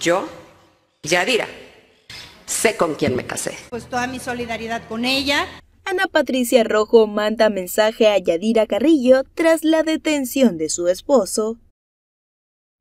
Yo, Yadira, sé con quién me casé. Pues toda mi solidaridad con ella. Ana Patricia Rojo manda mensaje a Yadira Carrillo tras la detención de su esposo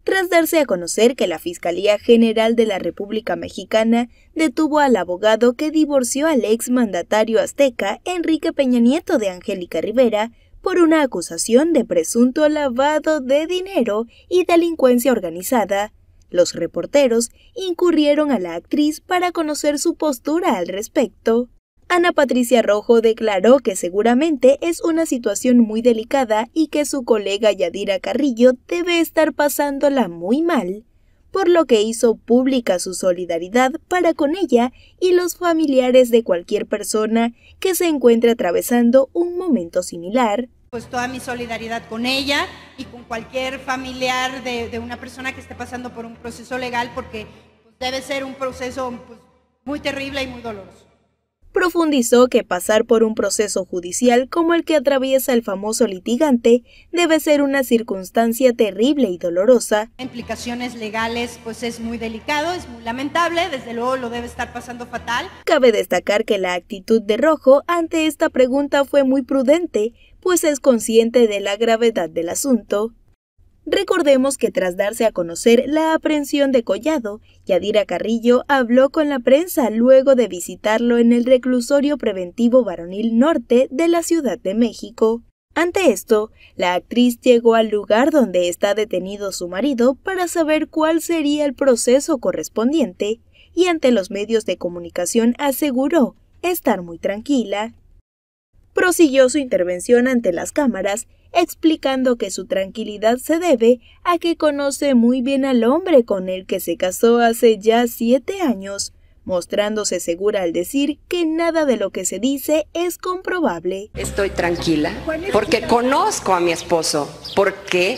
tras darse a conocer que la Fiscalía General de la República Mexicana detuvo al abogado que divorció al exmandatario azteca Enrique Peña Nieto de Angélica Rivera por una acusación de presunto lavado de dinero y delincuencia organizada, los reporteros incurrieron a la actriz para conocer su postura al respecto. Ana Patricia Rojo declaró que seguramente es una situación muy delicada y que su colega Yadira Carrillo debe estar pasándola muy mal, por lo que hizo pública su solidaridad para con ella y los familiares de cualquier persona que se encuentre atravesando un momento similar. Pues toda mi solidaridad con ella y con cualquier familiar de, una persona que esté pasando por un proceso legal porque pues, debe ser un proceso pues, muy terrible y muy doloroso profundizó que pasar por un proceso judicial como el que atraviesa el famoso litigante debe ser una circunstancia terrible y dolorosa. Implicaciones legales pues es muy delicado, es muy lamentable, desde luego lo debe estar pasando fatal. Cabe destacar que la actitud de Rojo ante esta pregunta fue muy prudente, pues es consciente de la gravedad del asunto. Recordemos que tras darse a conocer la aprehensión de Collado, Yadira Carrillo habló con la prensa luego de visitarlo en el reclusorio preventivo varonil norte de la Ciudad de México. Ante esto, la actriz llegó al lugar donde está detenido su marido para saber cuál sería el proceso correspondiente y ante los medios de comunicación aseguró estar muy tranquila prosiguió su intervención ante las cámaras, explicando que su tranquilidad se debe a que conoce muy bien al hombre con el que se casó hace ya siete años, mostrándose segura al decir que nada de lo que se dice es comprobable. Estoy tranquila porque conozco a mi esposo, porque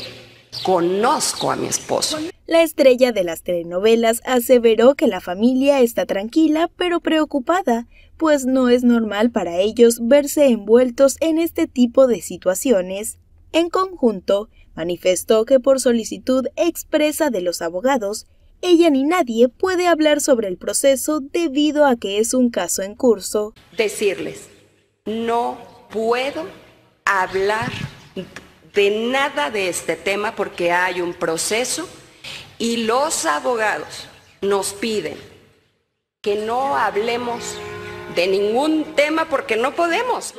conozco a mi esposo. La estrella de las telenovelas aseveró que la familia está tranquila pero preocupada, pues no es normal para ellos verse envueltos en este tipo de situaciones. En conjunto, manifestó que por solicitud expresa de los abogados, ella ni nadie puede hablar sobre el proceso debido a que es un caso en curso. Decirles, no puedo hablar de nada de este tema porque hay un proceso y los abogados nos piden que no hablemos de ningún tema porque no podemos.